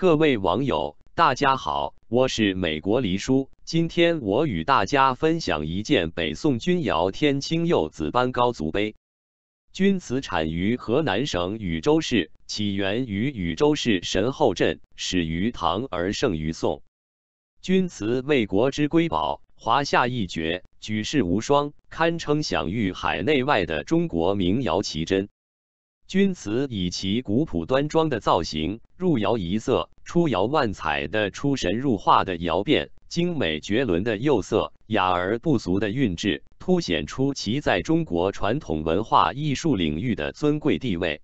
各位网友，大家好，我是美国黎叔。今天我与大家分享一件北宋钧窑天青釉紫斑高足杯。钧瓷产于河南省禹州市，起源于禹州市神后镇，始于唐而盛于宋。钧瓷为国之瑰宝，华夏一绝，举世无双，堪称享誉海内外的中国名窑奇珍。钧瓷以其古朴端庄的造型、入窑一色、出窑万彩的出神入化的窑变、精美绝伦的釉色、雅而不俗的韵致，凸显出其在中国传统文化艺术领域的尊贵地位，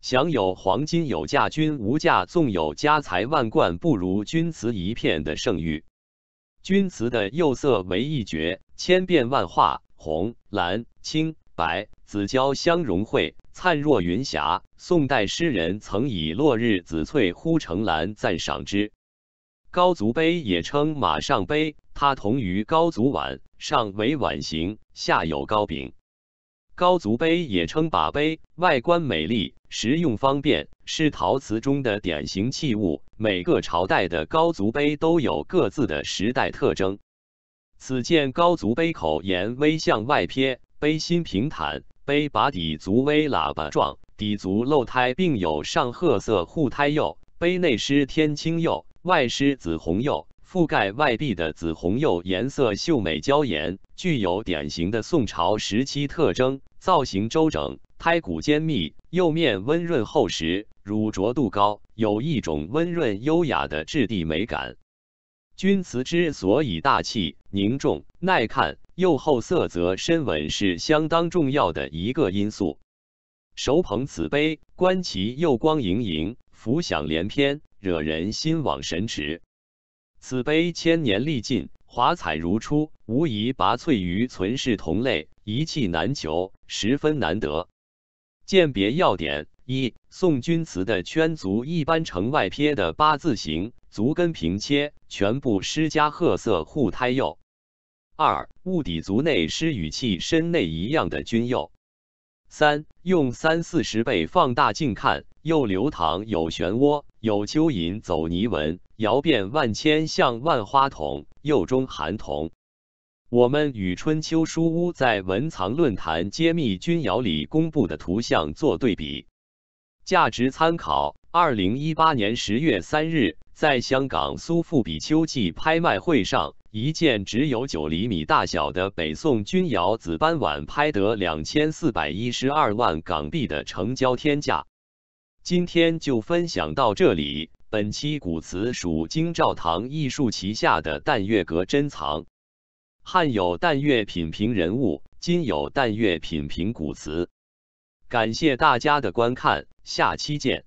享有“黄金有价钧无价，纵有家财万贯不如钧瓷一片”的盛誉。钧瓷的釉色为一绝，千变万化，红、蓝、青、白、紫交相融汇。灿若云霞，宋代诗人曾以“落日紫翠忽成兰”赞赏之。高足杯也称马上杯，它同于高足碗，上为碗形，下有高柄。高足杯也称把杯，外观美丽，实用方便，是陶瓷中的典型器物。每个朝代的高足杯都有各自的时代特征。此件高足杯口沿微向外撇，杯心平坦。杯把底足微喇叭状，底足露胎，并有上褐色护胎釉。杯内施天青釉，外施紫红釉，覆盖外壁的紫红釉颜色秀美娇艳，具有典型的宋朝时期特征。造型周整，胎骨坚密，釉面温润厚实，乳浊度高，有一种温润优雅的质地美感。钧瓷之所以大气、凝重、耐看。釉厚色泽深稳是相当重要的一个因素。手捧此杯，观其釉光莹莹，浮想联翩，惹人心往神驰。此杯千年历尽，华彩如初，无疑拔萃于存世同类，一器难求，十分难得。鉴别要点一：宋钧瓷的圈足一般呈外撇的八字形，足跟平切，全部施加褐色护胎釉。二、物底足内湿与器身内一样的钧釉。三、用三四十倍放大镜看，有流淌，有漩涡，有蚯蚓走泥纹，窑变万千，像万花筒。釉中含铜。我们与春秋书屋在文藏论坛揭秘钧窑里公布的图像做对比，价值参考。二零一八年十月三日，在香港苏富比秋季拍卖会上。一件只有九厘米大小的北宋钧窑紫斑碗，拍得两千四百一十二万港币的成交天价。今天就分享到这里。本期古瓷属京兆堂艺术旗下的淡月阁珍藏。汉有淡月品评人物，今有淡月品评古瓷。感谢大家的观看，下期见。